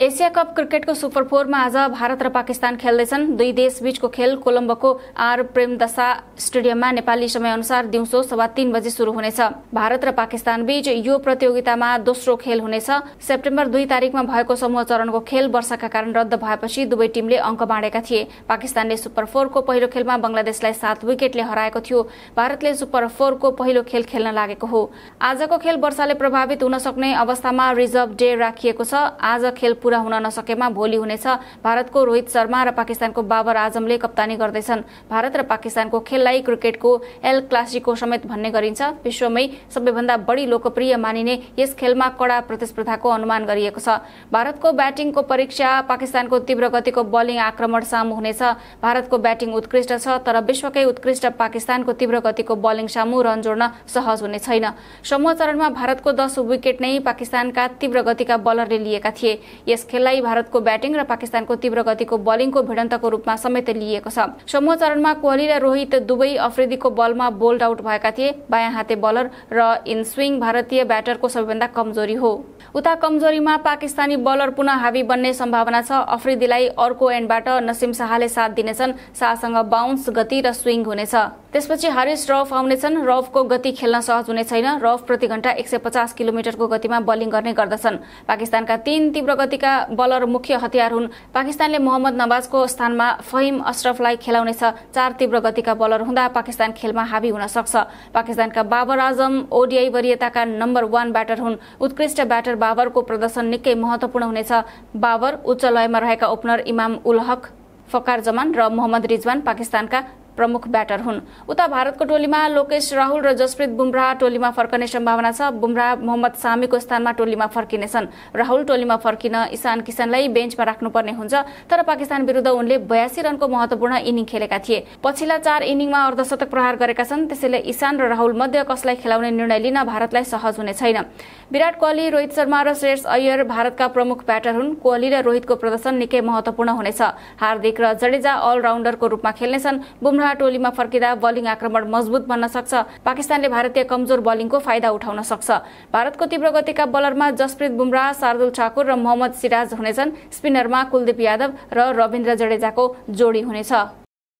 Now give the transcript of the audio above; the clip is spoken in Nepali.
एसिया कप क्रिकेटको सुपर फोरमा आज भारत र पाकिस्तान खेल्दैछन् दुई देशबीचको खेल कोलम्बोको आर प्रेमदशा स्टेडियममा नेपाली समय अनुसार दिउँसो सवा तीन बजी सुरु हुनेछ भारत र पाकिस्तान बीच यो प्रतियोगितामा दोस्रो खेल हुनेछ सेप्टेम्बर दुई तारिकमा भएको समूह चरणको खेल वर्षाका कारण रद्द भएपछि दुवै टीमले अङ्क बाँडेका थिए पाकिस्तानले सुपर फोरको पहिलो खेलमा बंगलादेशलाई सात विकेटले हराएको थियो भारतले सुपर फोरको पहिलो खेल खेल्न लागेको हो आजको खेल वर्षाले प्रभावित हुन सक्ने अवस्थामा रिजर्भ डे राखिएको छ आज खेल पूरा हुन नसकेमा भोलि हुनेछ भारतको रोहित शर्मा र पाकिस्तानको बाबर आजमले कप्तानी गर्दैछन् भारत र पाकिस्तानको खेललाई क्रिकेटको एल क्लासिको समेत भन्ने गरिन्छ विश्वमै सबैभन्दा बढी लोकप्रिय मानिने यस खेलमा कडा प्रतिस्पर्धाको अनुमान गरिएको छ भारतको ब्याटिङको परीक्षा पाकिस्तानको तीव्र गतिको बलिङ आक्रमण सामु हुनेछ भारतको ब्याटिङ उत्कृष्ट छ तर विश्वकै उत्कृष्ट पाकिस्तानको तीव्र गतिको बलिङ सामु रन जोड्न सहज हुने छैन समूह चरणमा भारतको दस विकेट नै पाकिस्तानका तीव्र गतिका बलरले लिएका थिए यस खेललाई भारतको ब्याटिङ र पाकिस्तानको तीव्र गतिको बलिङको भिडन्तको रूपमा समेत लिएको छ समूह चरणमा कोहली र रोहित दुवै अफ्रिदीको बलमा बोल्ड आउट भएका थिए बायाँ हाते बलर र इन स्विङ भारतीय ब्याटरको सबैभन्दा कमजोरी हो उता कमजोरीमा पाकिस्तानी बलर पुनः हावी बन्ने सम्भावना छ अफ्रिदीलाई अर्को एन्डबाट नसिम शाहले साथ दिनेछन् शाहसँग बााउन्स गति र स्विङ हुनेछ त्यसपछि हारिस रफ आउनेछन् रफको गति खेल्न सहज हुने छैन रफ प्रति घण्टा एक सय पचास किलोमिटरको गतिमा बलिङ गर्ने गर्दछन् पाकिस्तानका तीन तीव्र गतिका उनका बलर मुख्य हतियार हुन् पाकिस्तानले मोहम्मद नवाजको स्थानमा फहिम अश्रफलाई खेलाउनेछ चार तीव्र गतिका बलर हुँदा पाकिस्तान खेलमा हावी हुन सक्छ पाकिस्तानका बाबर आजम ओडिआई वरियताका नम्बर वान ब्याटर हुन् उत्कृष्ट ब्याटर बाबरको प्रदर्शन निकै महत्वपूर्ण हुनेछ बाबर उच्च लयमा रहेका ओपनर इमाम उल हक फकार जमान र मोहम्मद रिजवान पाकिस्तानका प्रमुख ब्याटर हुन् उता भारतको टोलीमा लोकेश राहुल र जसप्रीत बुमराह टोलीमा फर्कने सम्भावना छ बुमराह मोहम्मद सामीको स्थानमा टोलीमा फर्किनेछन् राहुल टोलीमा फर्किन ईशान किशनलाई बेन्चमा राख्नुपर्ने हुन्छ तर पाकिस्तान विरुद्ध उनले बयासी रनको महत्वपूर्ण इनिङ खेलेका थिए पछिल्ला चार इनिङमा अर्धशतक प्रहार गरेका छन् त्यसैले ईशान र राहुल मध्ये कसलाई खेलाउने निर्णय लिन भारतलाई सहज हुने छैन विराट कोहली रोहित शर्मा र श्रेयस अय्यर भारतका प्रमुख ब्याटर हुन् कोहली र रोहितको प्रदर्शन निकै महत्वपूर्ण हुनेछ हार्दिक र जडेजा अलराउन्डरको रूपमा खेल्नेछन् बुमराह नयाँ टोलीमा फर्किँदा बलिङ आक्रमण मजबुत बन्न सक्छ पाकिस्तानले भारतीय कमजोर बलिङको फाइदा उठाउन सक्छ भारतको तीव्र गतिका बलरमा जसप्रीत बुमराह शार्दुल ठाकुर र मोहम्मद सिराज हुनेछन् स्पिनरमा कुलदीप यादव र रविन्द्र जडेजाको जोडी हुनेछ